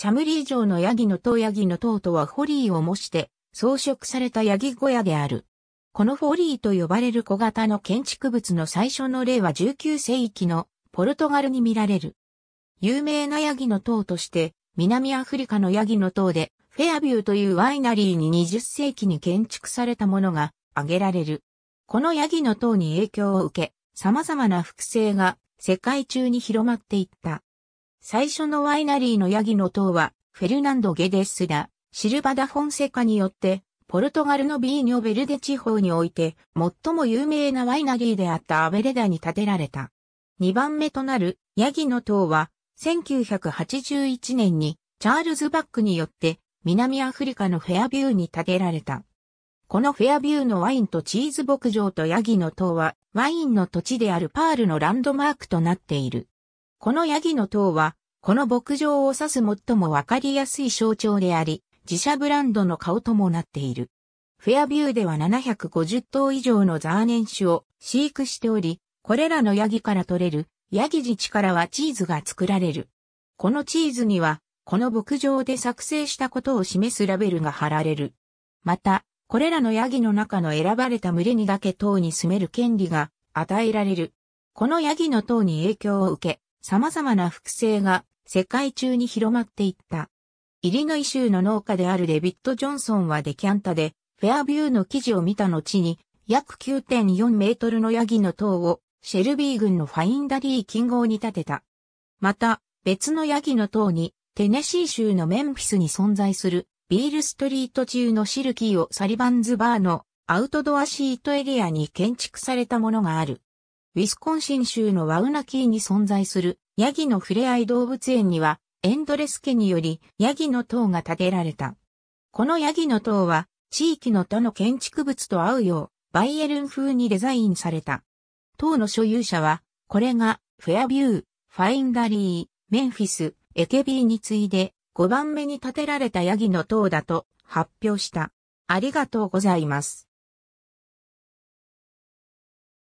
チャムリー城のヤギの塔ヤギの塔とはホリーを模して装飾されたヤギ小屋である。このホリーと呼ばれる小型の建築物の最初の例は19世紀のポルトガルに見られる。有名なヤギの塔として南アフリカのヤギの塔でフェアビューというワイナリーに20世紀に建築されたものが挙げられる。このヤギの塔に影響を受け、様々な複製が世界中に広まっていった。最初のワイナリーのヤギの塔は、フェルナンド・ゲデスダ、シルバダ・フォンセカによって、ポルトガルのビーニョ・ベルデ地方において、最も有名なワイナリーであったアベレダに建てられた。2番目となる、ヤギの塔は、1981年に、チャールズ・バックによって、南アフリカのフェアビューに建てられた。このフェアビューのワインとチーズ牧場とヤギの塔は、ワインの土地であるパールのランドマークとなっている。このヤギの塔は、この牧場を指す最もわかりやすい象徴であり、自社ブランドの顔ともなっている。フェアビューでは750頭以上のザーネン種を飼育しており、これらのヤギから取れる、ヤギ自治からはチーズが作られる。このチーズには、この牧場で作成したことを示すラベルが貼られる。また、これらのヤギの中の選ばれた群れにだけ塔に住める権利が与えられる。このヤギの塔に影響を受け、様々な複製が世界中に広まっていった。イリノイ州の農家であるデビッド・ジョンソンはデキャンタで、フェアビューの記事を見た後に、約9.4メートルのヤギの塔を、シェルビー軍のファインダリー近郊に建てた。また、別のヤギの塔に、テネシー州のメンフィスに存在する、ビールストリート中のシルキーをサリバンズバーのアウトドアシートエリアに建築されたものがある。ウィスコンシン州のワウナキーに存在するヤギのふれあい動物園にはエンドレス家によりヤギの塔が建てられた。このヤギの塔は地域の他の建築物と合うようバイエルン風にデザインされた。塔の所有者はこれがフェアビュー、ファインダリー、メンフィス、エケビーに次いで5番目に建てられたヤギの塔だと発表した。ありがとうございます。